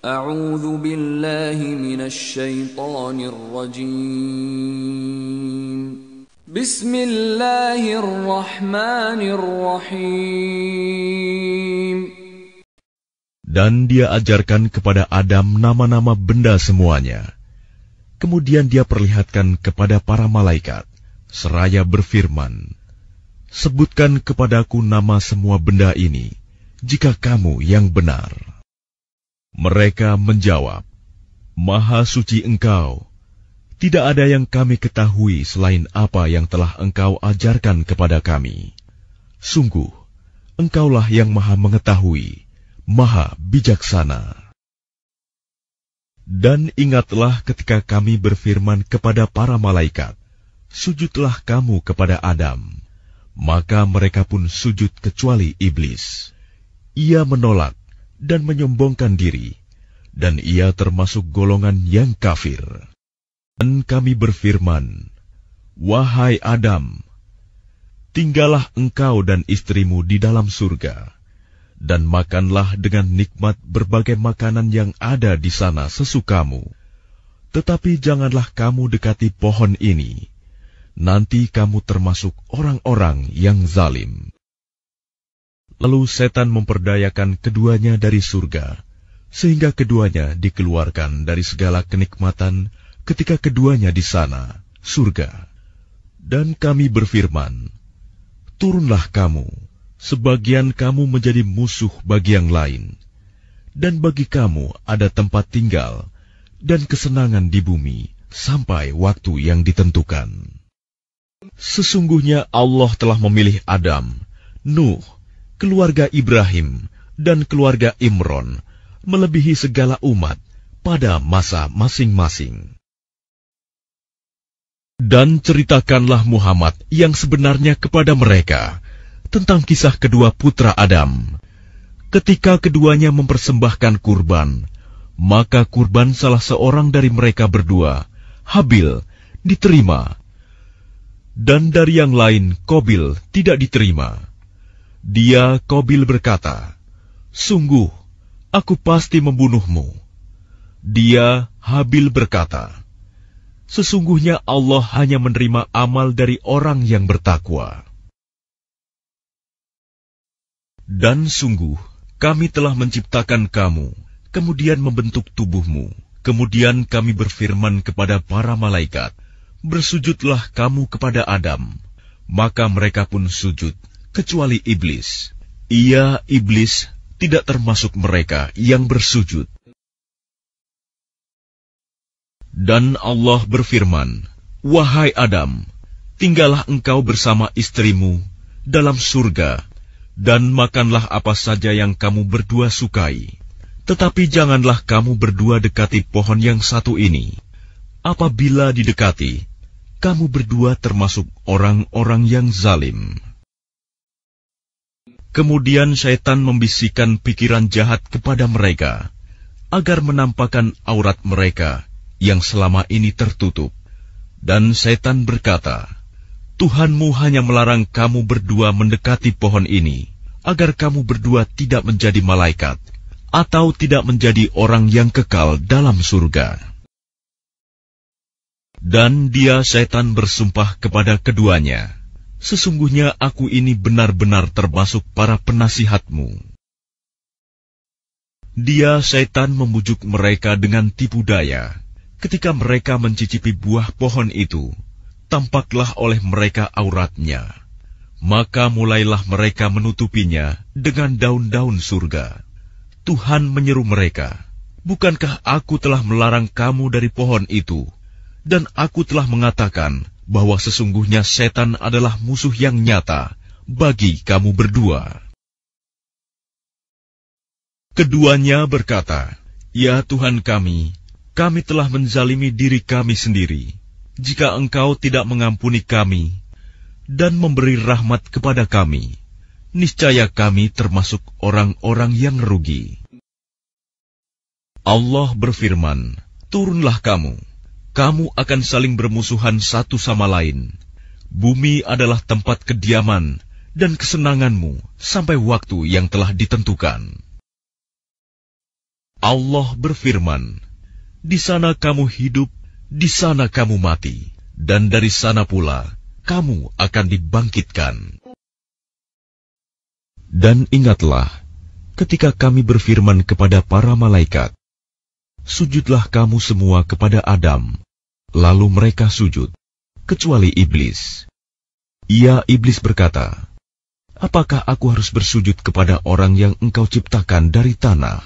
أعوذ بالله من الشيطان الرجيم بسم الله الرحمن الرحيم Dan dia ajarkan kepada Adam nama-nama benda semuanya. Kemudian dia perlihatkan kepada para malaikat, seraya berfirman, Sebutkan kepadaku nama semua benda ini, jika kamu yang benar. Mereka menjawab, Maha suci engkau, tidak ada yang kami ketahui selain apa yang telah engkau ajarkan kepada kami. Sungguh, engkaulah yang maha mengetahui, maha bijaksana. Dan ingatlah ketika kami berfirman kepada para malaikat, sujudlah kamu kepada Adam. Maka mereka pun sujud kecuali iblis. Ia menolak dan menyombongkan diri, dan ia termasuk golongan yang kafir. Dan kami berfirman, Wahai Adam, tinggallah engkau dan istrimu di dalam surga, dan makanlah dengan nikmat berbagai makanan yang ada di sana sesukamu. Tetapi janganlah kamu dekati pohon ini, nanti kamu termasuk orang-orang yang zalim. Lalu setan memperdayakan keduanya dari surga, sehingga keduanya dikeluarkan dari segala kenikmatan ketika keduanya di sana, surga. Dan kami berfirman, Turunlah kamu, sebagian kamu menjadi musuh bagi yang lain, dan bagi kamu ada tempat tinggal dan kesenangan di bumi sampai waktu yang ditentukan. Sesungguhnya Allah telah memilih Adam, Nuh, keluarga Ibrahim dan keluarga Imron melebihi segala umat pada masa masing-masing. Dan ceritakanlah Muhammad yang sebenarnya kepada mereka tentang kisah kedua putra Adam. Ketika keduanya mempersembahkan kurban, maka kurban salah seorang dari mereka berdua, Habil, diterima. Dan dari yang lain, Kobil tidak diterima. Dia, Kobil berkata, Sungguh, aku pasti membunuhmu. Dia, Habil berkata, Sesungguhnya Allah hanya menerima amal dari orang yang bertakwa. Dan sungguh, kami telah menciptakan kamu, kemudian membentuk tubuhmu, kemudian kami berfirman kepada para malaikat, Bersujudlah kamu kepada Adam, maka mereka pun sujud kecuali iblis. Ia, iblis, tidak termasuk mereka yang bersujud. Dan Allah berfirman, Wahai Adam, tinggallah engkau bersama istrimu dalam surga, dan makanlah apa saja yang kamu berdua sukai. Tetapi janganlah kamu berdua dekati pohon yang satu ini. Apabila didekati, kamu berdua termasuk orang-orang yang zalim. Kemudian syaitan membisikkan pikiran jahat kepada mereka agar menampakkan aurat mereka yang selama ini tertutup. Dan setan berkata, Tuhanmu hanya melarang kamu berdua mendekati pohon ini, agar kamu berdua tidak menjadi malaikat, atau tidak menjadi orang yang kekal dalam surga. Dan dia setan bersumpah kepada keduanya, Sesungguhnya aku ini benar-benar termasuk para penasihatmu. Dia setan membujuk mereka dengan tipu daya. Ketika mereka mencicipi buah pohon itu, tampaklah oleh mereka auratnya. Maka mulailah mereka menutupinya dengan daun-daun surga. Tuhan menyeru mereka, Bukankah aku telah melarang kamu dari pohon itu? Dan aku telah mengatakan, bahwa sesungguhnya setan adalah musuh yang nyata bagi kamu berdua. Keduanya berkata, Ya Tuhan kami, kami telah menzalimi diri kami sendiri. Jika engkau tidak mengampuni kami dan memberi rahmat kepada kami, niscaya kami termasuk orang-orang yang rugi. Allah berfirman, Turunlah kamu kamu akan saling bermusuhan satu sama lain. Bumi adalah tempat kediaman dan kesenanganmu sampai waktu yang telah ditentukan. Allah berfirman, "Di sana kamu hidup, di sana kamu mati, dan dari sana pula kamu akan dibangkitkan." Dan ingatlah, ketika kami berfirman kepada para malaikat, sujudlah kamu semua kepada Adam. Lalu mereka sujud, kecuali iblis. Ia iblis berkata, Apakah aku harus bersujud kepada orang yang engkau ciptakan dari tanah?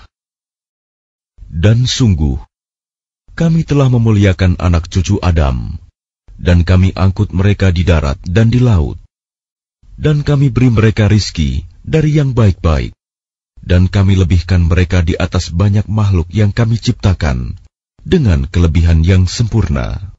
Dan sungguh, kami telah memuliakan anak cucu Adam, dan kami angkut mereka di darat dan di laut, dan kami beri mereka rizki dari yang baik-baik dan kami lebihkan mereka di atas banyak makhluk yang kami ciptakan dengan kelebihan yang sempurna.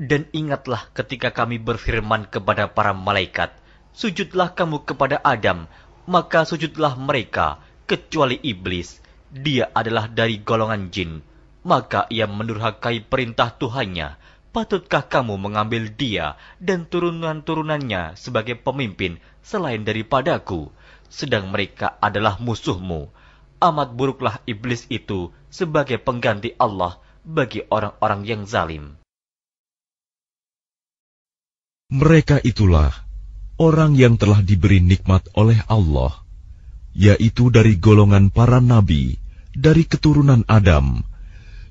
Dan ingatlah ketika kami berfirman kepada para malaikat, sujudlah kamu kepada Adam, maka sujudlah mereka, kecuali iblis. Dia adalah dari golongan jin, maka ia menurhakai perintah Tuhannya, patutkah kamu mengambil dia dan turunan-turunannya sebagai pemimpin selain daripadaku, sedang mereka adalah musuhmu. Amat buruklah iblis itu sebagai pengganti Allah bagi orang-orang yang zalim. Mereka itulah orang yang telah diberi nikmat oleh Allah, yaitu dari golongan para nabi, dari keturunan Adam,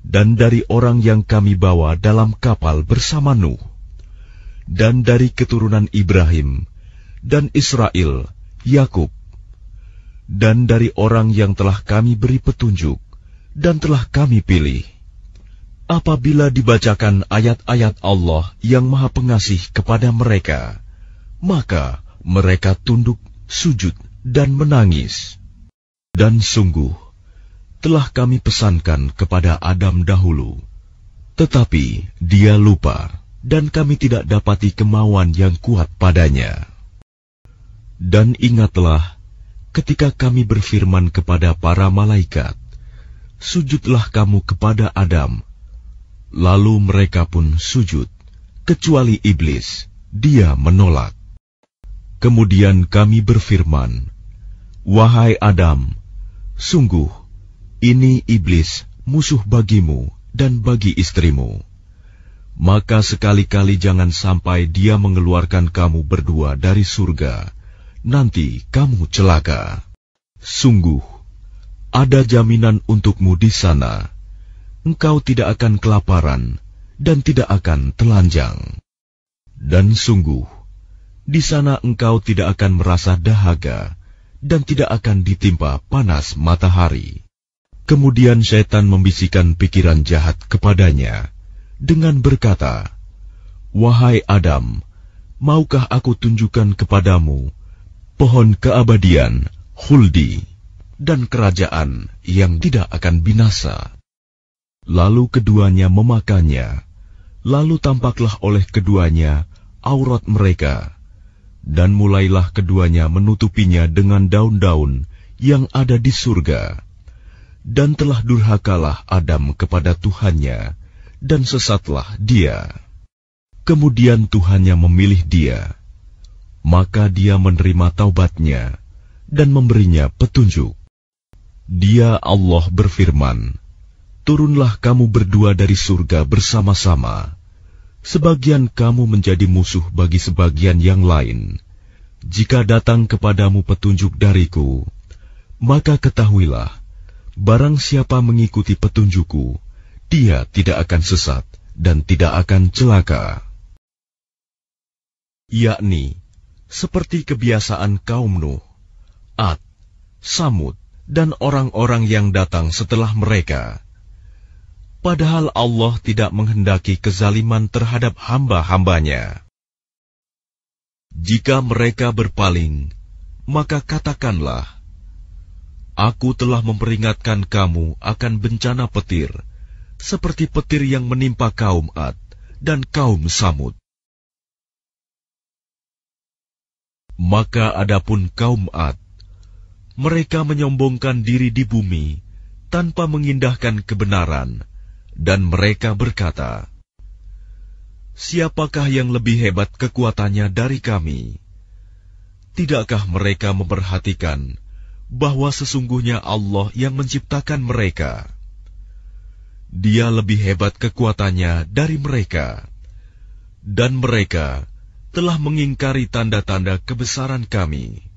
dan dari orang yang kami bawa dalam kapal bersama Nuh, dan dari keturunan Ibrahim, dan Israel, Yakub, dan dari orang yang telah kami beri petunjuk, dan telah kami pilih. Apabila dibacakan ayat-ayat Allah yang Maha Pengasih kepada mereka, maka mereka tunduk, sujud, dan menangis. Dan sungguh, telah kami pesankan kepada Adam dahulu, tetapi dia lupa, dan kami tidak dapati kemauan yang kuat padanya. Dan ingatlah, ketika kami berfirman kepada para malaikat, "Sujudlah kamu kepada Adam," lalu mereka pun sujud, kecuali iblis, dia menolak. Kemudian kami berfirman, "Wahai Adam, sungguh..." Ini iblis, musuh bagimu dan bagi istrimu. Maka sekali-kali jangan sampai dia mengeluarkan kamu berdua dari surga. Nanti kamu celaka. Sungguh, ada jaminan untukmu di sana. Engkau tidak akan kelaparan dan tidak akan telanjang. Dan sungguh, di sana engkau tidak akan merasa dahaga dan tidak akan ditimpa panas matahari. Kemudian setan membisikkan pikiran jahat kepadanya dengan berkata, "Wahai Adam, maukah aku tunjukkan kepadamu pohon keabadian, huldi, dan kerajaan yang tidak akan binasa?" Lalu keduanya memakannya, lalu tampaklah oleh keduanya aurat mereka, dan mulailah keduanya menutupinya dengan daun-daun yang ada di surga dan telah durhakalah Adam kepada Tuhannya, dan sesatlah dia. Kemudian Tuhannya memilih dia, maka dia menerima taubatnya dan memberinya petunjuk. Dia Allah berfirman, Turunlah kamu berdua dari surga bersama-sama. Sebagian kamu menjadi musuh bagi sebagian yang lain. Jika datang kepadamu petunjuk dariku, maka ketahuilah, Barang siapa mengikuti petunjukku, dia tidak akan sesat dan tidak akan celaka. Yakni, seperti kebiasaan kaum Nuh, Ad, Samud, dan orang-orang yang datang setelah mereka. Padahal Allah tidak menghendaki kezaliman terhadap hamba-hambanya. Jika mereka berpaling, maka katakanlah, Aku telah memperingatkan kamu akan bencana petir, seperti petir yang menimpa kaum Ad dan kaum Samud. Maka adapun kaum Ad, mereka menyombongkan diri di bumi tanpa mengindahkan kebenaran, dan mereka berkata, Siapakah yang lebih hebat kekuatannya dari kami? Tidakkah mereka memperhatikan bahwa sesungguhnya Allah yang menciptakan mereka. Dia lebih hebat kekuatannya dari mereka, dan mereka telah mengingkari tanda-tanda kebesaran Kami.